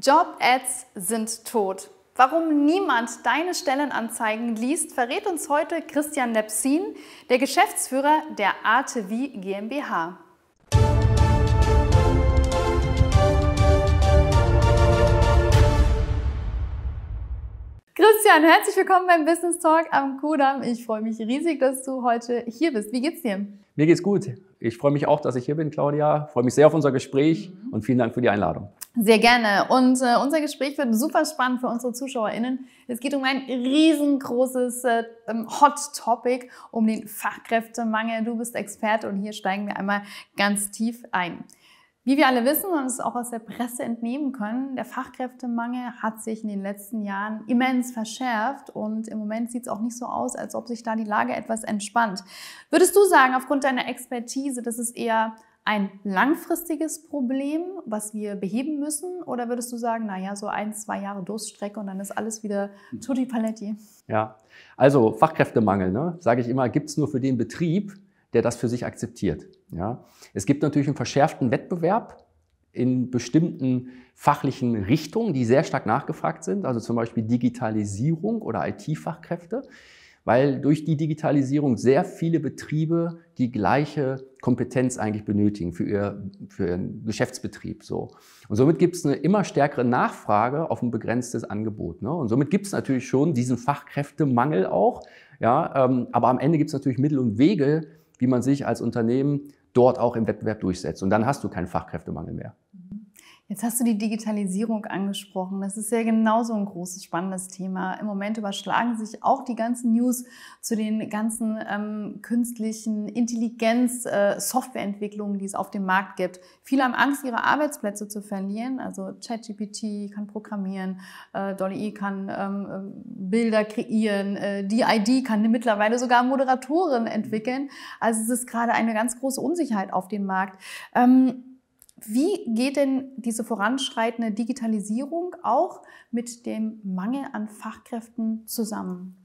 Job-Ads sind tot. Warum niemand deine Stellenanzeigen liest, verrät uns heute Christian Lepsin, der Geschäftsführer der ATV GmbH. Christian, herzlich willkommen beim Business Talk am Kudam. Ich freue mich riesig, dass du heute hier bist. Wie geht's dir? Mir geht's gut. Ich freue mich auch, dass ich hier bin, Claudia. Ich freue mich sehr auf unser Gespräch mhm. und vielen Dank für die Einladung. Sehr gerne. Und äh, unser Gespräch wird super spannend für unsere ZuschauerInnen. Es geht um ein riesengroßes äh, ähm, Hot Topic, um den Fachkräftemangel. Du bist Experte und hier steigen wir einmal ganz tief ein. Wie wir alle wissen und es auch aus der Presse entnehmen können, der Fachkräftemangel hat sich in den letzten Jahren immens verschärft und im Moment sieht es auch nicht so aus, als ob sich da die Lage etwas entspannt. Würdest du sagen, aufgrund deiner Expertise, dass es eher ein langfristiges Problem, was wir beheben müssen? Oder würdest du sagen, naja, so ein, zwei Jahre Durststrecke und dann ist alles wieder hm. tutti paletti? Ja, also Fachkräftemangel, ne? sage ich immer, gibt es nur für den Betrieb, der das für sich akzeptiert. Ja? Es gibt natürlich einen verschärften Wettbewerb in bestimmten fachlichen Richtungen, die sehr stark nachgefragt sind, also zum Beispiel Digitalisierung oder IT-Fachkräfte, weil durch die Digitalisierung sehr viele Betriebe die gleiche Kompetenz eigentlich benötigen für, ihr, für ihren Geschäftsbetrieb. So. Und somit gibt es eine immer stärkere Nachfrage auf ein begrenztes Angebot. Ne? Und somit gibt es natürlich schon diesen Fachkräftemangel auch. Ja, ähm, aber am Ende gibt es natürlich Mittel und Wege, wie man sich als Unternehmen dort auch im Wettbewerb durchsetzt. Und dann hast du keinen Fachkräftemangel mehr. Jetzt hast du die Digitalisierung angesprochen. Das ist ja genauso ein großes, spannendes Thema. Im Moment überschlagen sich auch die ganzen News zu den ganzen ähm, künstlichen Intelligenz-Softwareentwicklungen, äh, die es auf dem Markt gibt. Viele haben Angst, ihre Arbeitsplätze zu verlieren. Also ChatGPT kann programmieren, äh, Dolly e kann ähm, äh, Bilder kreieren, äh, DID kann mittlerweile sogar Moderatoren entwickeln. Also es ist gerade eine ganz große Unsicherheit auf dem Markt. Ähm, wie geht denn diese voranschreitende Digitalisierung auch mit dem Mangel an Fachkräften zusammen?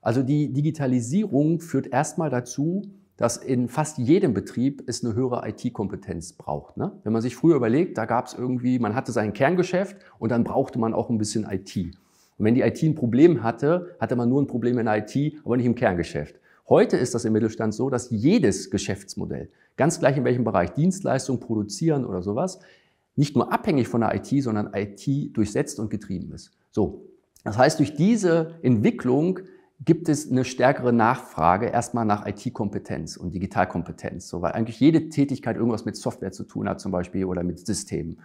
Also die Digitalisierung führt erstmal dazu, dass in fast jedem Betrieb es eine höhere IT-Kompetenz braucht. Ne? Wenn man sich früher überlegt, da gab es irgendwie, man hatte sein Kerngeschäft und dann brauchte man auch ein bisschen IT. Und wenn die IT ein Problem hatte, hatte man nur ein Problem in der IT, aber nicht im Kerngeschäft. Heute ist das im Mittelstand so, dass jedes Geschäftsmodell ganz gleich in welchem Bereich, Dienstleistung, Produzieren oder sowas, nicht nur abhängig von der IT, sondern IT durchsetzt und getrieben ist. So, das heißt, durch diese Entwicklung gibt es eine stärkere Nachfrage erstmal nach IT-Kompetenz und Digitalkompetenz, so, weil eigentlich jede Tätigkeit irgendwas mit Software zu tun hat zum Beispiel oder mit Systemen.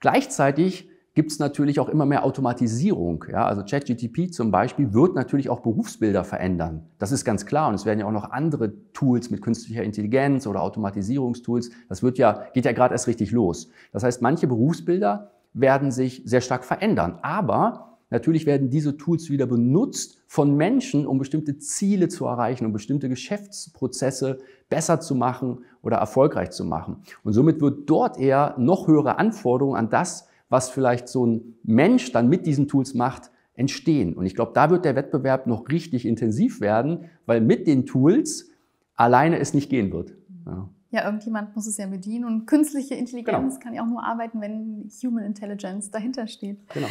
Gleichzeitig gibt es natürlich auch immer mehr Automatisierung. Ja? Also ChatGTP zum Beispiel wird natürlich auch Berufsbilder verändern. Das ist ganz klar. Und es werden ja auch noch andere Tools mit künstlicher Intelligenz oder Automatisierungstools. Das wird ja, geht ja gerade erst richtig los. Das heißt, manche Berufsbilder werden sich sehr stark verändern. Aber natürlich werden diese Tools wieder benutzt von Menschen, um bestimmte Ziele zu erreichen, um bestimmte Geschäftsprozesse besser zu machen oder erfolgreich zu machen. Und somit wird dort eher noch höhere Anforderungen an das was vielleicht so ein Mensch dann mit diesen Tools macht, entstehen. Und ich glaube, da wird der Wettbewerb noch richtig intensiv werden, weil mit den Tools alleine es nicht gehen wird. Ja. Ja, irgendjemand muss es ja bedienen. Und künstliche Intelligenz genau. kann ja auch nur arbeiten, wenn Human Intelligence dahinter steht. Genau.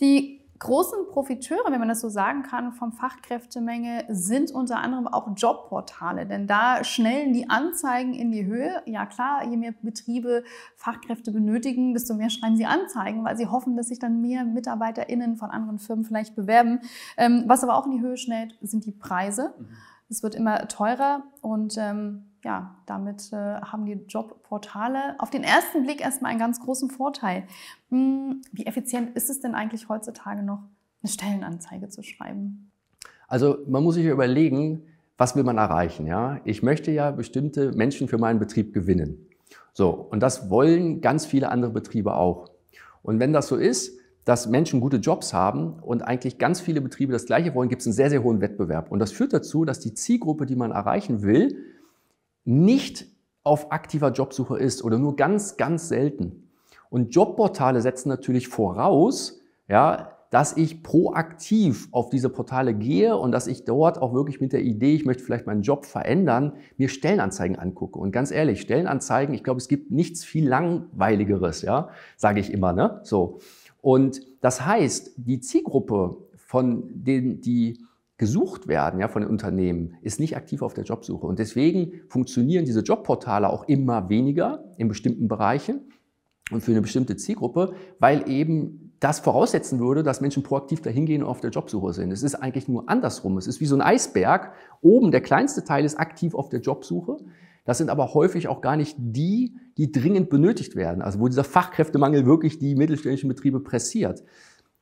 Die großen Profiteure, wenn man das so sagen kann, vom Fachkräftemenge sind unter anderem auch Jobportale, denn da schnellen die Anzeigen in die Höhe. Ja klar, je mehr Betriebe Fachkräfte benötigen, desto mehr schreiben sie Anzeigen, weil sie hoffen, dass sich dann mehr MitarbeiterInnen von anderen Firmen vielleicht bewerben. Ähm, was aber auch in die Höhe schnellt, sind die Preise. Mhm. Es wird immer teurer und ähm, ja, damit äh, haben die Jobportale auf den ersten Blick erstmal einen ganz großen Vorteil. Hm, wie effizient ist es denn eigentlich heutzutage noch, eine Stellenanzeige zu schreiben? Also man muss sich überlegen, was will man erreichen? Ja? Ich möchte ja bestimmte Menschen für meinen Betrieb gewinnen. So, und das wollen ganz viele andere Betriebe auch. Und wenn das so ist, dass Menschen gute Jobs haben und eigentlich ganz viele Betriebe das Gleiche wollen, gibt es einen sehr, sehr hohen Wettbewerb. Und das führt dazu, dass die Zielgruppe, die man erreichen will, nicht auf aktiver Jobsuche ist oder nur ganz, ganz selten. Und Jobportale setzen natürlich voraus, ja, dass ich proaktiv auf diese Portale gehe und dass ich dort auch wirklich mit der Idee, ich möchte vielleicht meinen Job verändern, mir Stellenanzeigen angucke. Und ganz ehrlich, Stellenanzeigen, ich glaube, es gibt nichts viel langweiligeres, ja, sage ich immer, ne? So. Und das heißt, die Zielgruppe von denen, die gesucht werden ja, von den Unternehmen, ist nicht aktiv auf der Jobsuche. Und deswegen funktionieren diese Jobportale auch immer weniger in bestimmten Bereichen und für eine bestimmte Zielgruppe, weil eben das voraussetzen würde, dass Menschen proaktiv dahingehen und auf der Jobsuche sind. Es ist eigentlich nur andersrum. Es ist wie so ein Eisberg. Oben der kleinste Teil ist aktiv auf der Jobsuche. Das sind aber häufig auch gar nicht die, die dringend benötigt werden, also wo dieser Fachkräftemangel wirklich die mittelständischen Betriebe pressiert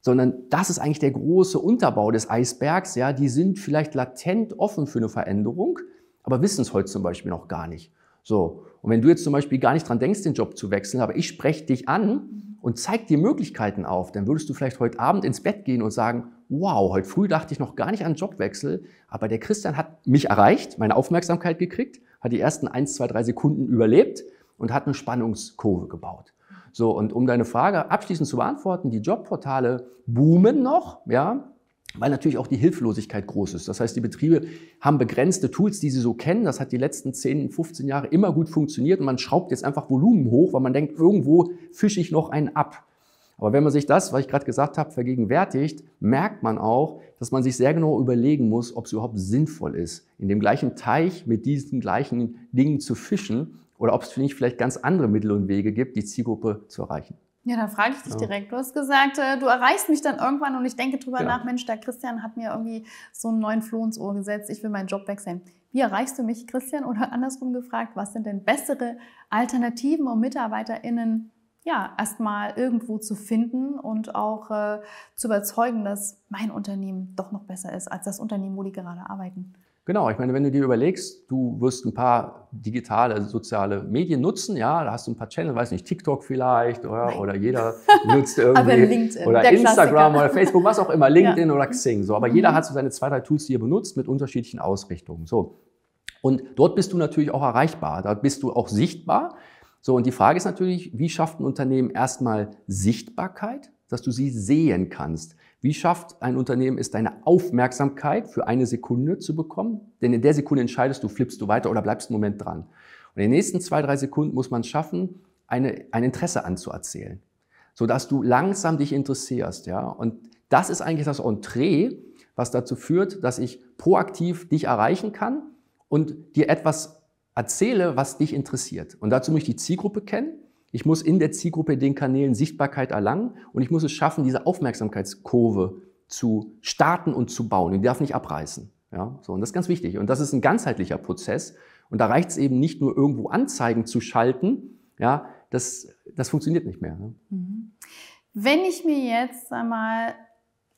sondern das ist eigentlich der große Unterbau des Eisbergs. Ja, die sind vielleicht latent offen für eine Veränderung, aber wissen es heute zum Beispiel noch gar nicht. So. Und wenn du jetzt zum Beispiel gar nicht dran denkst, den Job zu wechseln, aber ich spreche dich an und zeig dir Möglichkeiten auf, dann würdest du vielleicht heute Abend ins Bett gehen und sagen, wow, heute früh dachte ich noch gar nicht an Jobwechsel, aber der Christian hat mich erreicht, meine Aufmerksamkeit gekriegt, hat die ersten 1, 2, 3 Sekunden überlebt und hat eine Spannungskurve gebaut. So, und um deine Frage abschließend zu beantworten, die Jobportale boomen noch, ja, weil natürlich auch die Hilflosigkeit groß ist. Das heißt, die Betriebe haben begrenzte Tools, die sie so kennen. Das hat die letzten 10, 15 Jahre immer gut funktioniert und man schraubt jetzt einfach Volumen hoch, weil man denkt, irgendwo fische ich noch einen ab. Aber wenn man sich das, was ich gerade gesagt habe, vergegenwärtigt, merkt man auch, dass man sich sehr genau überlegen muss, ob es überhaupt sinnvoll ist, in dem gleichen Teich mit diesen gleichen Dingen zu fischen, oder ob es für nicht vielleicht ganz andere Mittel und Wege gibt, die Zielgruppe zu erreichen. Ja, da frage ich dich direkt. Du hast gesagt, äh, du erreichst mich dann irgendwann und ich denke drüber genau. nach, Mensch, der Christian hat mir irgendwie so einen neuen Floh ins Ohr gesetzt, ich will meinen Job wechseln. Wie erreichst du mich, Christian? Oder andersrum gefragt, was sind denn bessere Alternativen, um MitarbeiterInnen ja, erstmal irgendwo zu finden und auch äh, zu überzeugen, dass mein Unternehmen doch noch besser ist als das Unternehmen, wo die gerade arbeiten? Genau, ich meine, wenn du dir überlegst, du wirst ein paar digitale soziale Medien nutzen, ja, da hast du ein paar Channels, weiß nicht, TikTok vielleicht oder, oder jeder nutzt irgendwie LinkedIn, oder Instagram Klassiker. oder Facebook, was auch immer, LinkedIn ja. oder Xing, so, aber mhm. jeder hat so seine zwei, drei Tools, die er benutzt mit unterschiedlichen Ausrichtungen, so. Und dort bist du natürlich auch erreichbar, dort bist du auch sichtbar. So, und die Frage ist natürlich, wie schafft ein Unternehmen erstmal Sichtbarkeit, dass du sie sehen kannst? Wie schafft ein Unternehmen es, deine Aufmerksamkeit für eine Sekunde zu bekommen? Denn in der Sekunde entscheidest du, flippst du weiter oder bleibst einen Moment dran. Und in den nächsten zwei, drei Sekunden muss man schaffen, eine, ein Interesse anzuerzählen, sodass du langsam dich interessierst. Ja? Und das ist eigentlich das Entree, was dazu führt, dass ich proaktiv dich erreichen kann und dir etwas erzähle, was dich interessiert. Und dazu muss ich die Zielgruppe kennen ich muss in der Zielgruppe den Kanälen Sichtbarkeit erlangen und ich muss es schaffen, diese Aufmerksamkeitskurve zu starten und zu bauen. Die darf nicht abreißen. Ja, so, und das ist ganz wichtig. Und das ist ein ganzheitlicher Prozess. Und da reicht es eben nicht nur irgendwo Anzeigen zu schalten. Ja, das, das funktioniert nicht mehr. Ne? Mhm. Wenn ich mir jetzt einmal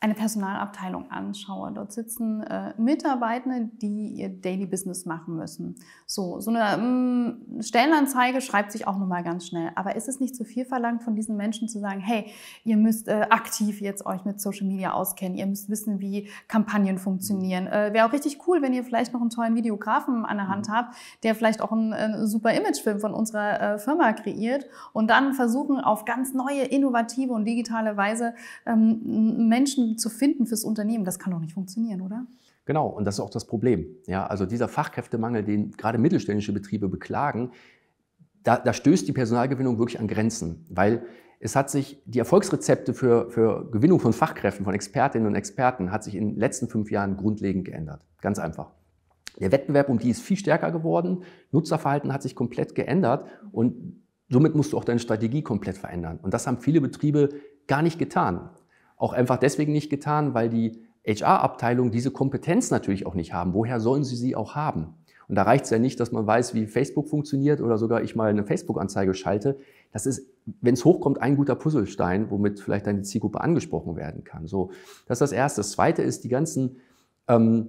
eine Personalabteilung anschaue. Dort sitzen äh, Mitarbeitende, die ihr Daily Business machen müssen. So, so eine mh, mm, Stellenanzeige schreibt sich auch nochmal ganz schnell. Aber ist es nicht zu viel verlangt von diesen Menschen zu sagen, hey, ihr müsst äh, aktiv jetzt euch mit Social Media auskennen, ihr müsst wissen, wie Kampagnen funktionieren. Mhm. Äh, Wäre auch richtig cool, wenn ihr vielleicht noch einen tollen Videografen an der Hand mhm. habt, der vielleicht auch einen, einen super Imagefilm von unserer äh, Firma kreiert und dann versuchen, auf ganz neue, innovative und digitale Weise ähm, Menschen Menschen zu finden fürs Unternehmen, das kann doch nicht funktionieren, oder? Genau, und das ist auch das Problem. Ja, also dieser Fachkräftemangel, den gerade mittelständische Betriebe beklagen, da, da stößt die Personalgewinnung wirklich an Grenzen, weil es hat sich die Erfolgsrezepte für, für Gewinnung von Fachkräften, von Expertinnen und Experten, hat sich in den letzten fünf Jahren grundlegend geändert. Ganz einfach. Der Wettbewerb um die ist viel stärker geworden, Nutzerverhalten hat sich komplett geändert und somit musst du auch deine Strategie komplett verändern. Und das haben viele Betriebe gar nicht getan auch einfach deswegen nicht getan, weil die HR-Abteilung diese Kompetenz natürlich auch nicht haben. Woher sollen sie sie auch haben? Und da reicht es ja nicht, dass man weiß, wie Facebook funktioniert oder sogar ich mal eine Facebook-Anzeige schalte. Das ist, wenn es hochkommt, ein guter Puzzlestein, womit vielleicht dann die Zielgruppe angesprochen werden kann. So, das ist das Erste. Das Zweite ist die ganzen ähm,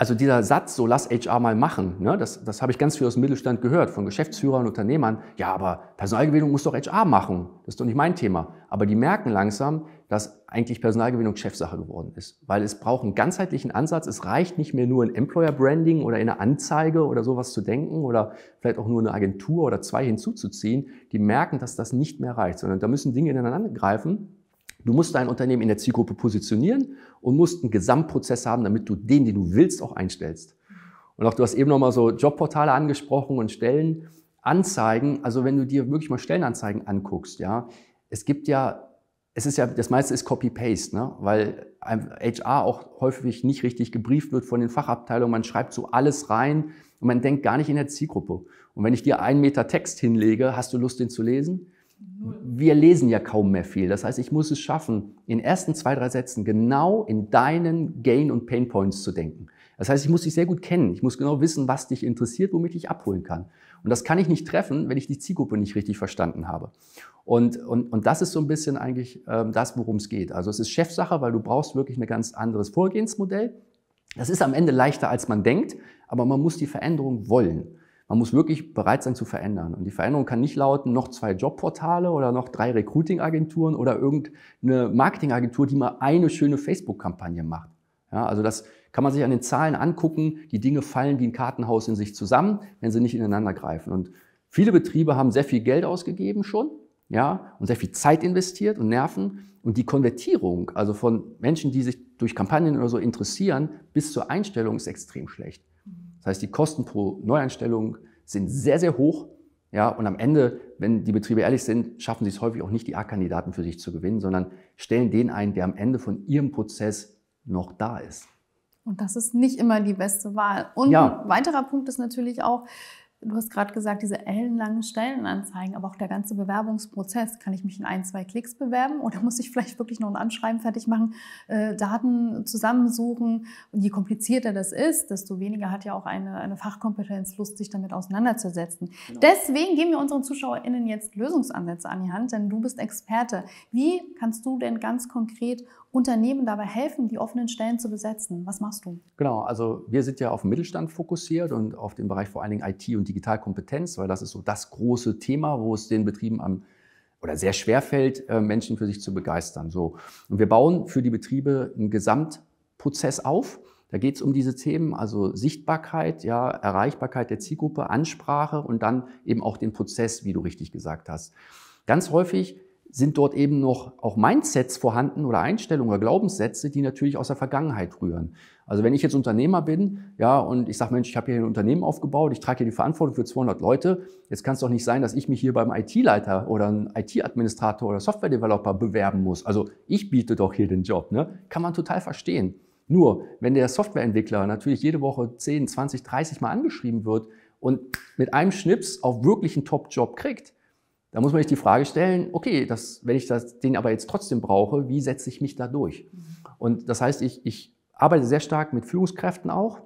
also dieser Satz, so lass HR mal machen, ne, das, das habe ich ganz viel aus dem Mittelstand gehört, von Geschäftsführern, Unternehmern. Ja, aber Personalgewinnung muss doch HR machen. Das ist doch nicht mein Thema. Aber die merken langsam, dass eigentlich Personalgewinnung Chefsache geworden ist. Weil es braucht einen ganzheitlichen Ansatz. Es reicht nicht mehr nur in Employer Branding oder in eine Anzeige oder sowas zu denken oder vielleicht auch nur eine Agentur oder zwei hinzuzuziehen. Die merken, dass das nicht mehr reicht, sondern da müssen Dinge ineinander greifen. Du musst dein Unternehmen in der Zielgruppe positionieren und musst einen Gesamtprozess haben, damit du den, den du willst, auch einstellst. Und auch du hast eben nochmal so Jobportale angesprochen und Stellenanzeigen. Also wenn du dir wirklich mal Stellenanzeigen anguckst, ja, es gibt ja, es ist ja, das meiste ist Copy-Paste, ne? weil HR auch häufig nicht richtig gebrieft wird von den Fachabteilungen. Man schreibt so alles rein und man denkt gar nicht in der Zielgruppe. Und wenn ich dir einen Meter Text hinlege, hast du Lust, den zu lesen? wir lesen ja kaum mehr viel. Das heißt, ich muss es schaffen, in ersten zwei, drei Sätzen genau in deinen Gain- und Pain-Points zu denken. Das heißt, ich muss dich sehr gut kennen. Ich muss genau wissen, was dich interessiert, womit ich abholen kann. Und das kann ich nicht treffen, wenn ich die Zielgruppe nicht richtig verstanden habe. Und, und, und das ist so ein bisschen eigentlich äh, das, worum es geht. Also es ist Chefsache, weil du brauchst wirklich ein ganz anderes Vorgehensmodell. Das ist am Ende leichter, als man denkt, aber man muss die Veränderung wollen. Man muss wirklich bereit sein zu verändern. Und die Veränderung kann nicht lauten, noch zwei Jobportale oder noch drei Recruiting-Agenturen oder irgendeine Marketingagentur, die mal eine schöne Facebook-Kampagne macht. Ja, also das kann man sich an den Zahlen angucken. Die Dinge fallen wie ein Kartenhaus in sich zusammen, wenn sie nicht ineinander greifen. Und viele Betriebe haben sehr viel Geld ausgegeben schon. Ja, und sehr viel Zeit investiert und Nerven. Und die Konvertierung, also von Menschen, die sich durch Kampagnen oder so interessieren, bis zur Einstellung ist extrem schlecht. Das heißt, die Kosten pro Neueinstellung sind sehr, sehr hoch. Ja, und am Ende, wenn die Betriebe ehrlich sind, schaffen sie es häufig auch nicht, die A-Kandidaten für sich zu gewinnen, sondern stellen den ein, der am Ende von ihrem Prozess noch da ist. Und das ist nicht immer die beste Wahl. Und ja. ein weiterer Punkt ist natürlich auch, Du hast gerade gesagt, diese ellenlangen Stellenanzeigen, aber auch der ganze Bewerbungsprozess. Kann ich mich in ein, zwei Klicks bewerben oder muss ich vielleicht wirklich noch ein Anschreiben fertig machen, äh, Daten zusammensuchen? Und je komplizierter das ist, desto weniger hat ja auch eine, eine Fachkompetenz Lust, sich damit auseinanderzusetzen. Genau. Deswegen geben wir unseren ZuschauerInnen jetzt Lösungsansätze an die Hand, denn du bist Experte. Wie kannst du denn ganz konkret Unternehmen dabei helfen, die offenen Stellen zu besetzen. Was machst du? Genau, also wir sind ja auf den Mittelstand fokussiert und auf den Bereich vor allen Dingen IT und Digitalkompetenz, weil das ist so das große Thema, wo es den Betrieben am oder sehr schwer fällt, äh, Menschen für sich zu begeistern. So. Und wir bauen für die Betriebe einen Gesamtprozess auf. Da geht es um diese Themen, also Sichtbarkeit, ja, Erreichbarkeit der Zielgruppe, Ansprache und dann eben auch den Prozess, wie du richtig gesagt hast. Ganz häufig sind dort eben noch auch Mindsets vorhanden oder Einstellungen oder Glaubenssätze, die natürlich aus der Vergangenheit rühren. Also wenn ich jetzt Unternehmer bin, ja, und ich sage, Mensch, ich habe hier ein Unternehmen aufgebaut, ich trage hier die Verantwortung für 200 Leute, jetzt kann es doch nicht sein, dass ich mich hier beim IT-Leiter oder einem IT-Administrator oder Software-Developer bewerben muss. Also ich biete doch hier den Job, ne? Kann man total verstehen. Nur, wenn der Softwareentwickler natürlich jede Woche 10, 20, 30 Mal angeschrieben wird und mit einem Schnips auch wirklich einen Top-Job kriegt, da muss man sich die Frage stellen, okay, das, wenn ich das, den aber jetzt trotzdem brauche, wie setze ich mich da durch? Mhm. Und das heißt, ich, ich arbeite sehr stark mit Führungskräften auch,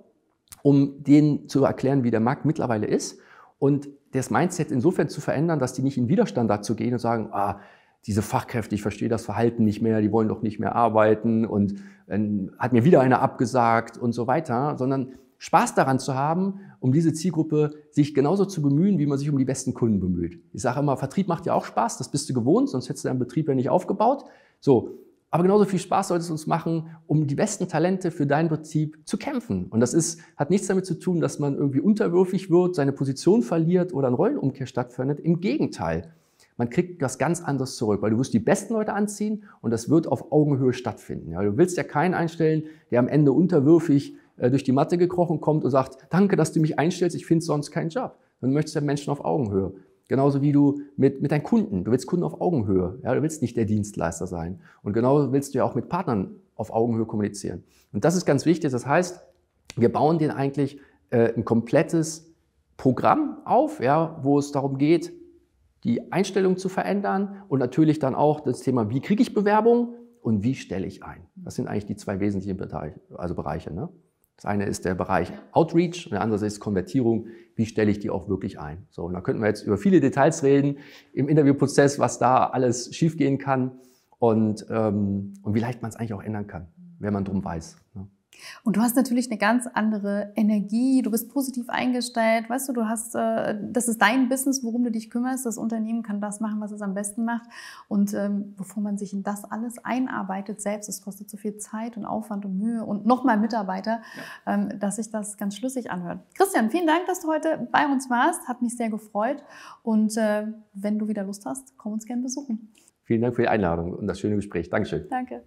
um denen zu erklären, wie der Markt mittlerweile ist und das Mindset insofern zu verändern, dass die nicht in Widerstand dazu gehen und sagen, ah, diese Fachkräfte, ich verstehe das Verhalten nicht mehr, die wollen doch nicht mehr arbeiten und äh, hat mir wieder einer abgesagt und so weiter, sondern Spaß daran zu haben, um diese Zielgruppe sich genauso zu bemühen, wie man sich um die besten Kunden bemüht. Ich sage immer, Vertrieb macht ja auch Spaß, das bist du gewohnt, sonst hättest du deinen Betrieb ja nicht aufgebaut. So, aber genauso viel Spaß sollte es uns machen, um die besten Talente für deinen Betrieb zu kämpfen. Und das ist, hat nichts damit zu tun, dass man irgendwie unterwürfig wird, seine Position verliert oder eine Rollenumkehr stattfindet. Im Gegenteil, man kriegt was ganz anderes zurück, weil du wirst die besten Leute anziehen und das wird auf Augenhöhe stattfinden. Ja, du willst ja keinen einstellen, der am Ende unterwürfig äh, durch die Matte gekrochen kommt und sagt, danke, dass du mich einstellst, ich finde sonst keinen Job. Dann möchtest du ja halt Menschen auf Augenhöhe. Genauso wie du mit, mit deinen Kunden, du willst Kunden auf Augenhöhe. Ja, du willst nicht der Dienstleister sein. Und genauso willst du ja auch mit Partnern auf Augenhöhe kommunizieren. Und das ist ganz wichtig. Das heißt, wir bauen denen eigentlich äh, ein komplettes Programm auf, ja, wo es darum geht, die Einstellung zu verändern und natürlich dann auch das Thema, wie kriege ich Bewerbung und wie stelle ich ein. Das sind eigentlich die zwei wesentlichen Bereiche. Also Bereiche ne? Das eine ist der Bereich Outreach und der andere ist Konvertierung. Wie stelle ich die auch wirklich ein? So, und da könnten wir jetzt über viele Details reden im Interviewprozess, was da alles schiefgehen kann und, ähm, und wie leicht man es eigentlich auch ändern kann, wenn man drum weiß. Ne? Und du hast natürlich eine ganz andere Energie, du bist positiv eingestellt, weißt du, du hast, äh, das ist dein Business, worum du dich kümmerst, das Unternehmen kann das machen, was es am besten macht. Und ähm, bevor man sich in das alles einarbeitet selbst, es kostet so viel Zeit und Aufwand und Mühe und nochmal Mitarbeiter, ja. ähm, dass sich das ganz schlüssig anhört. Christian, vielen Dank, dass du heute bei uns warst, hat mich sehr gefreut und äh, wenn du wieder Lust hast, komm uns gerne besuchen. Vielen Dank für die Einladung und das schöne Gespräch. Dankeschön. Danke.